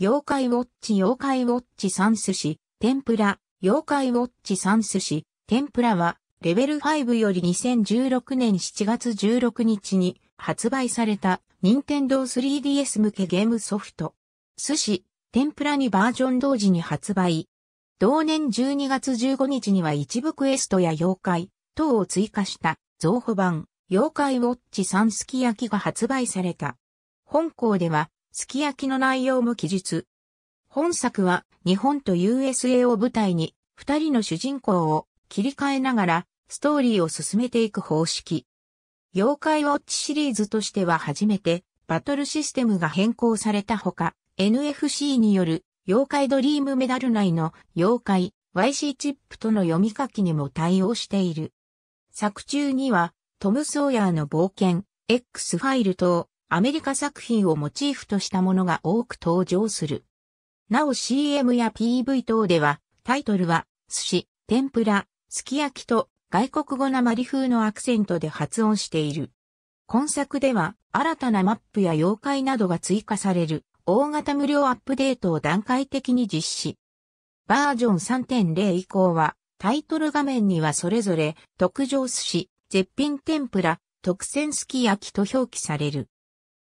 妖怪ウォッチ妖怪ウォッチ3寿司、天ぷら、妖怪ウォッチ3寿司、天ぷらは、レベル5より2016年7月16日に発売された、任天堂 3DS 向けゲームソフト。寿司、天ぷらにバージョン同時に発売。同年12月15日には一部クエストや妖怪等を追加した増補版、妖怪ウォッチ3すき焼きが発売された。本校では、すき焼きの内容も記述。本作は日本と USA を舞台に二人の主人公を切り替えながらストーリーを進めていく方式。妖怪ウォッチシリーズとしては初めてバトルシステムが変更されたほか NFC による妖怪ドリームメダル内の妖怪 YC チップとの読み書きにも対応している。作中にはトム・ソーヤーの冒険 X ファイル等アメリカ作品をモチーフとしたものが多く登場する。なお CM や PV 等では、タイトルは、寿司、天ぷら、すき焼きと外国語なマリ風のアクセントで発音している。今作では、新たなマップや妖怪などが追加される、大型無料アップデートを段階的に実施。バージョン3.0以降は、タイトル画面にはそれぞれ、特上寿司、絶品天ぷら、特選すき焼きと表記される。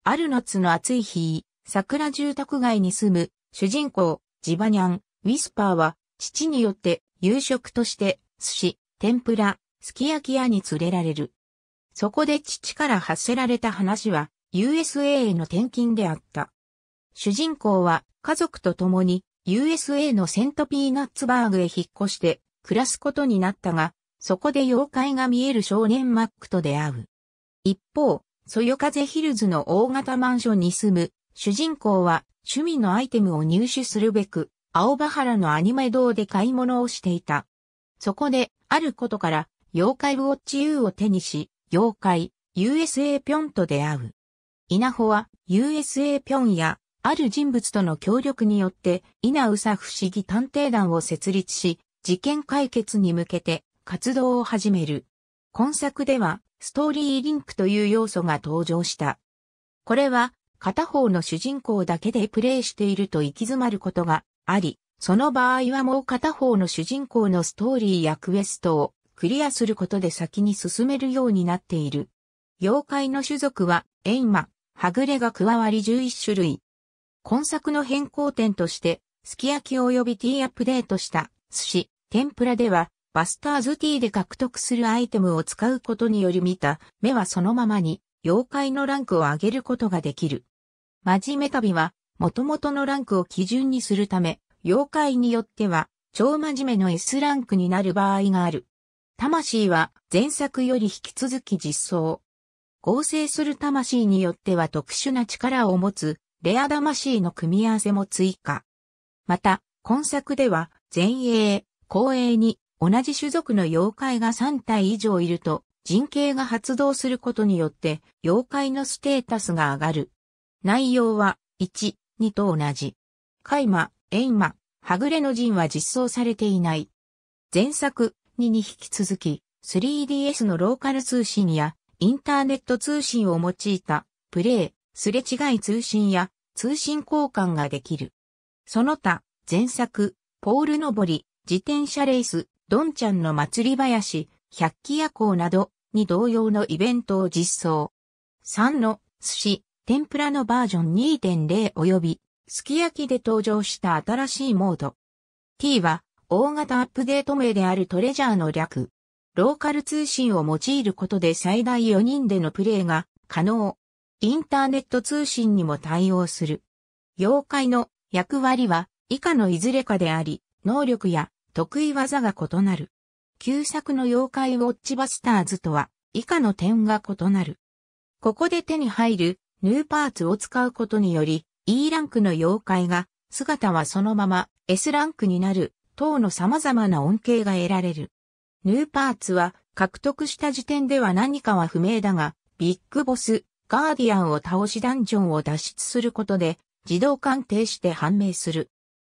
ある夏の暑い日、桜住宅街に住む主人公、ジバニャン、ウィスパーは、父によって夕食として寿司、天ぷら、すき焼き屋に連れられる。そこで父から発せられた話は、USA への転勤であった。主人公は家族と共に USA のセントピーナッツバーグへ引っ越して暮らすことになったが、そこで妖怪が見える少年マックと出会う。一方、そよ風ヒルズの大型マンションに住む、主人公は趣味のアイテムを入手するべく、青葉原のアニメ堂で買い物をしていた。そこで、あることから、妖怪ウォッチ U を手にし、妖怪、USA ピョンと出会う。稲穂は、USA ピョンや、ある人物との協力によって、稲うさ不思議探偵団を設立し、事件解決に向けて活動を始める。今作では、ストーリーリンクという要素が登場した。これは、片方の主人公だけでプレイしていると行き詰まることがあり、その場合はもう片方の主人公のストーリーやクエストをクリアすることで先に進めるようになっている。妖怪の種族は、エイマ、はぐれが加わり11種類。今作の変更点として、すき焼き及びティーアップデートした寿司、天ぷらでは、バスターズティーで獲得するアイテムを使うことにより見た目はそのままに妖怪のランクを上げることができる。真面目旅は元々のランクを基準にするため、妖怪によっては超真面目の S ランクになる場合がある。魂は前作より引き続き実装。合成する魂によっては特殊な力を持つレア魂の組み合わせも追加。また、今作では前衛、後衛に同じ種族の妖怪が3体以上いると、人形が発動することによって、妖怪のステータスが上がる。内容は、1、2と同じ。海馬、閻マはぐれの陣は実装されていない。前作2に引き続き、3DS のローカル通信や、インターネット通信を用いた、プレイ、すれ違い通信や、通信交換ができる。その他、前作、ポールぼり、自転車レース、どんちゃんの祭り林、百鬼夜行などに同様のイベントを実装。3の寿司、天ぷらのバージョン2.0及び、すき焼きで登場した新しいモード。t は、大型アップデート名であるトレジャーの略。ローカル通信を用いることで最大4人でのプレイが可能。インターネット通信にも対応する。妖怪の役割は以下のいずれかであり、能力や得意技が異なる。旧作の妖怪ウォッチバスターズとは以下の点が異なる。ここで手に入るヌーパーツを使うことにより E ランクの妖怪が姿はそのまま S ランクになる等の様々な恩恵が得られる。ヌーパーツは獲得した時点では何かは不明だが、ビッグボス、ガーディアンを倒しダンジョンを脱出することで自動鑑定して判明する。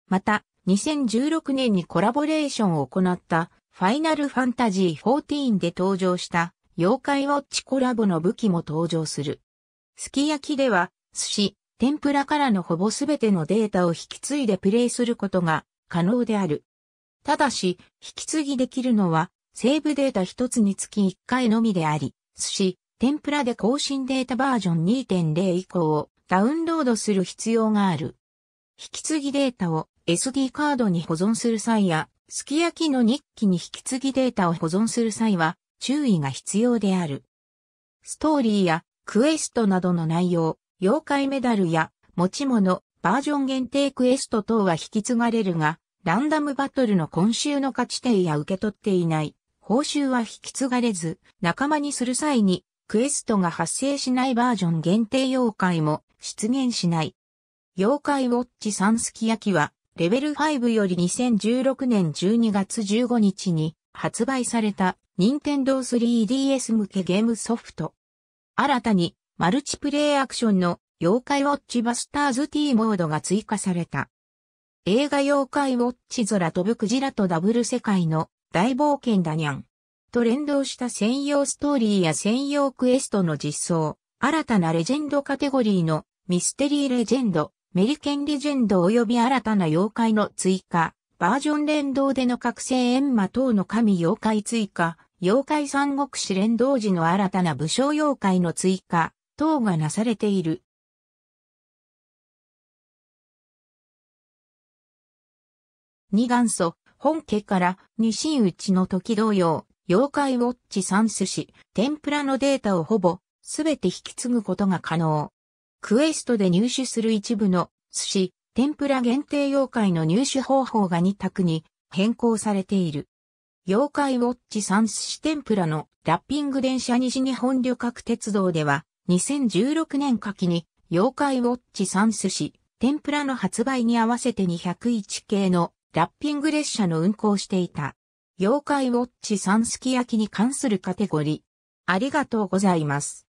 また、2016年にコラボレーションを行ったファイナルファンタジー14で登場した妖怪ウォッチコラボの武器も登場する。すき焼きでは寿司、天ぷらからのほぼすべてのデータを引き継いでプレイすることが可能である。ただし、引き継ぎできるのはセーブデータ一つにつき一回のみであり、寿司、天ぷらで更新データバージョン2.0以降をダウンロードする必要がある。引き継ぎデータを SD カードに保存する際や、すき焼きの日記に引き継ぎデータを保存する際は注意が必要である。ストーリーやクエストなどの内容、妖怪メダルや持ち物、バージョン限定クエスト等は引き継がれるが、ランダムバトルの今週の勝ち点や受け取っていない、報酬は引き継がれず、仲間にする際に、クエストが発生しないバージョン限定妖怪も出現しない。妖怪ウォッチ3すき焼きは、レベル5より2016年12月15日に発売された任天堂 3DS 向けゲームソフト。新たにマルチプレイアクションの妖怪ウォッチバスターズ T モードが追加された。映画妖怪ウォッチ空飛ぶクジラとダブル世界の大冒険だにゃん。と連動した専用ストーリーや専用クエストの実装、新たなレジェンドカテゴリーのミステリーレジェンド、メリケンレジェンド及び新たな妖怪の追加、バージョン連動での覚醒エンマ等の神妖怪追加、妖怪三国志連動時の新たな武将妖怪の追加、等がなされている。二元素、本家から二進内の時同様、妖怪ウォッチ三寿司、天ぷらのデータをほぼ、すべて引き継ぐことが可能。クエストで入手する一部の寿司、天ぷら限定妖怪の入手方法が2択に変更されている。妖怪ウォッチ3寿司天ぷらのラッピング電車西日本旅客鉄道では2016年夏季に妖怪ウォッチ3寿司天ぷらの発売に合わせて201系のラッピング列車の運行していた。妖怪ウォッチ3すき焼きに関するカテゴリー。ありがとうございます。